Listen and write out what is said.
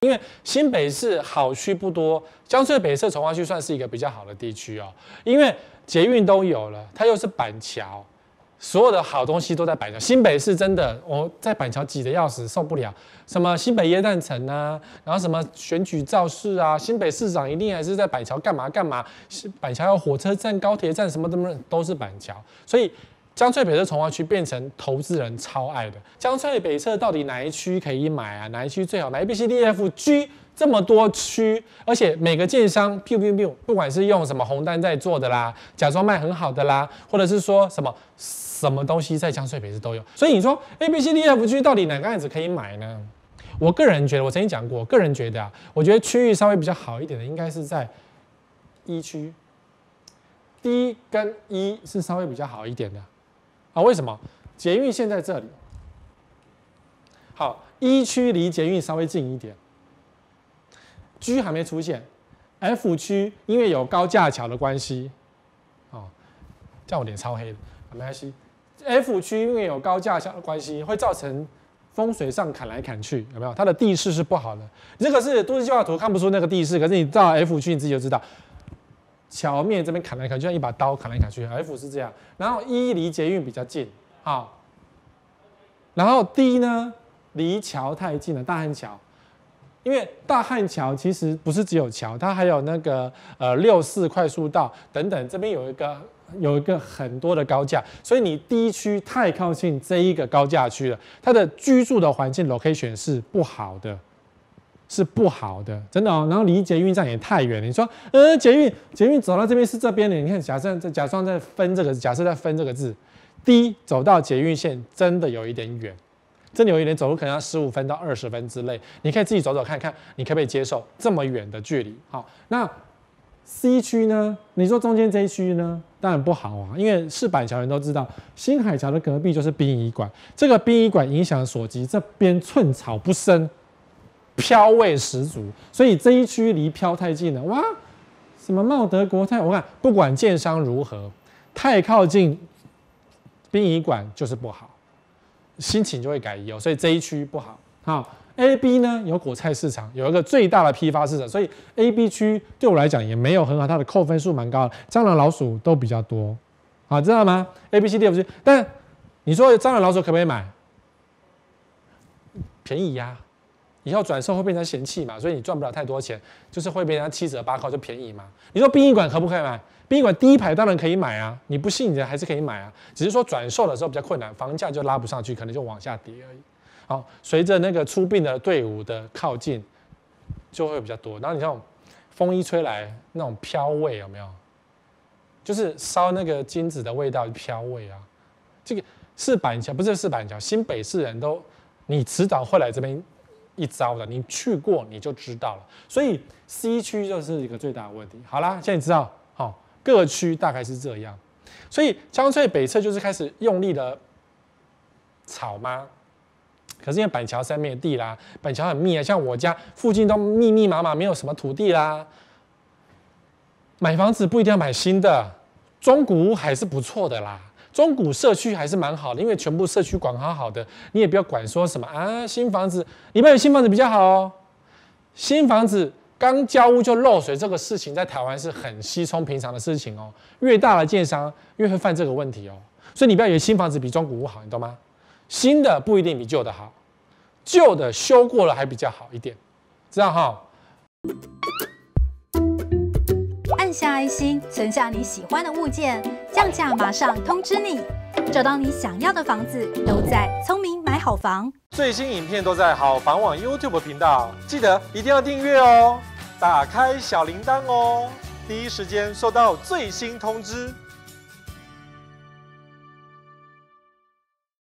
因为新北市好区不多，江翠北侧从化区算是一个比较好的地区哦。因为捷运都有了，它又是板桥，所有的好东西都在板桥。新北市真的，我在板桥挤得要死，受不了。什么新北耶诞城啊，然后什么选举造势啊，新北市长一定还是在板桥干嘛干嘛。板桥有火车站、高铁站，什么什么都是板桥，所以。江翠北侧从化区变成投资人超爱的江翠北侧，到底哪一区可以买啊？哪一区最好买？A、B、C、D、F、G 这么多区，而且每个建商，不管是用什么红单在做的啦，假装卖很好的啦，或者是说什么什么东西在江翠北侧都有。所以你说 A、B、C、D、F、G 到底哪个案子可以买呢？我个人觉得，我曾经讲过，我个人觉得，啊，我觉得区域稍微比较好一点的，应该是在一区 D 跟一是稍微比较好一点的。啊，为什么捷运线在这里？好一区离捷运稍微近一点，G 还没出现。F 区因为有高架桥的关系，哦，叫我脸超黑的，没关系。F 区因为有高架桥的关系，会造成风水上砍来砍去，有没有？它的地势是不好的。你这个是都市计划图看不出那个地势，可是你到 F 区你自己就知道。桥面这边砍来砍，就像一把刀砍来砍去。F 是这样，然后 E 离捷运比较近，好。然后 D 呢，离桥太近了，大汉桥。因为大汉桥其实不是只有桥，它还有那个呃六四快速道等等，这边有一个有一个很多的高架，所以你 D 区太靠近这一个高架区了，它的居住的环境 location 是不好的。是不好的，真的哦。然后，离捷运站也太远了。你说，呃，捷运捷运走到这边是这边的。你看，假设在假装在分这个，假设在分这个字，D 走到捷运线真的有一点远，真的有一点走路可能要十五分到二十分之类。你可以自己走走看看，你可不可以接受这么远的距离？好，那 C 区呢？你说中间这一区呢？当然不好啊，因为四板桥人都知道，新海桥的隔壁就是殡仪馆。这个殡仪馆影响所及，这边寸草不生。飘味十足，所以这一区离飘太近了。哇，什么茂德国泰，我看不管建商如何，太靠近殡仪馆就是不好，心情就会改忧。所以这一区不好。好，A、B 呢有果菜市场，有一个最大的批发市场，所以 A、B 区对我来讲也没有很好，它的扣分数蛮高的。蟑螂老鼠都比较多，好知道吗？A、B、C、D、F 区，但你说蟑螂老鼠可不可以买？便宜呀。以后转售会变成嫌弃嘛，所以你赚不了太多钱，就是会被人家七折八扣就便宜嘛。你说殡仪馆可不可以买？殡仪馆第一排当然可以买啊，你不信你还是可以买啊，只是说转售的时候比较困难，房价就拉不上去，可能就往下跌而已。好，随着那个出殡的队伍的靠近，就会比较多。然后你像风一吹来那种飘味有没有？就是烧那个金子的味道，飘味啊。这个四板桥不是四板桥，新北市人都你迟早会来这边。一招的，你去过你就知道了。所以 C 区就是一个最大的问题。好啦，现在你知道，好各区大概是这样。所以江翠北侧就是开始用力的炒吗？可是因为板桥三面地啦，板桥很密啊，像我家附近都密密麻麻，没有什么土地啦。买房子不一定要买新的，中古屋还是不错的啦。中古社区还是蛮好的，因为全部社区管好好的，你也不要管说什么啊，新房子里面有新房子比较好哦。新房子刚交屋就漏水，这个事情在台湾是很稀松平常的事情哦。越大的建商越会犯这个问题哦，所以你不要以为新房子比中古屋好，你懂吗？新的不一定比旧的好，旧的修过了还比较好一点，知道哈？按下爱心，存下你喜欢的物件，降价马上通知你。找到你想要的房子，都在聪明买好房。最新影片都在好房网 YouTube 频道，记得一定要订阅哦，打开小铃铛哦，第一时间收到最新通知。